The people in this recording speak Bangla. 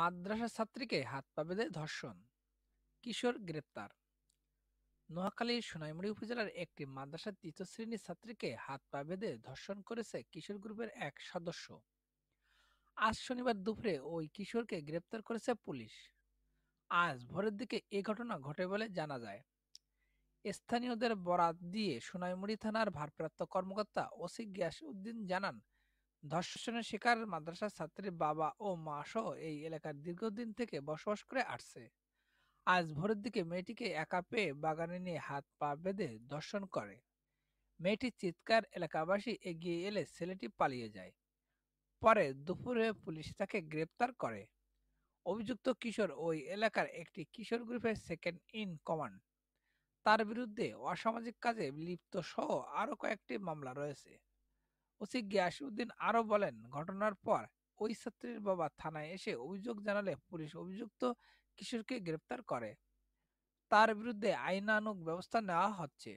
মাদ্রাসা ছাত্রীকে হাত পা বেঁধে ধর্ষণ কিশোর গ্রেপ্তার নোয়াখালীর সোনাইমুড়ি উপজেলার একটি মাদ্রাসার তৃতীয় শ্রেণীর ছাত্রীকে হাত পা বেঁধে ধর্ষণ করেছে কিশোর গ্রুপের এক সদস্য আজ শনিবার দুপুরে ওই কিশোরকে গ্রেপ্তার করেছে পুলিশ আজ ভোরের দিকে এ ঘটনা ঘটে বলে জানা যায় স্থানীয়দের বরাত দিয়ে সোনাইমুড়ি থানার ভারপ্রাপ্ত কর্মকর্তা ওসি গিয়াস উদ্দিন জানান ধর্ষণের শিকার মাদ্রাসার ছাত্রীর বাবা ও মা সহ এই এলাকার দীর্ঘদিন থেকে বসবাস করে আসছে আজ ভোরের দিকে মেয়েটিকে একা পেয়ে বাগানে নিয়ে হাত পা বেঁধে ধর্ষণ করে মেয়েটির চিৎকার এলাকাবাসী এগিয়ে এলে ছেলেটি পালিয়ে যায় পরে দুপুরে পুলিশ তাকে গ্রেপ্তার করে অভিযুক্ত কিশোর ওই এলাকার একটি কিশোর গ্রুপের সেকেন্ড ইন কমান্ড তার বিরুদ্ধে অসামাজিক কাজে লিপ্ত সহ আরও কয়েকটি মামলা রয়েছে ওসি গিয়াসউদ্দিন আরও বলেন ঘটনার পর ওই ছাত্রীর বাবা থানায় এসে অভিযোগ জানালে পুলিশ অভিযুক্ত কিশোরকে গ্রেপ্তার করে তার বিরুদ্ধে আইনানুগ ব্যবস্থা নেওয়া হচ্ছে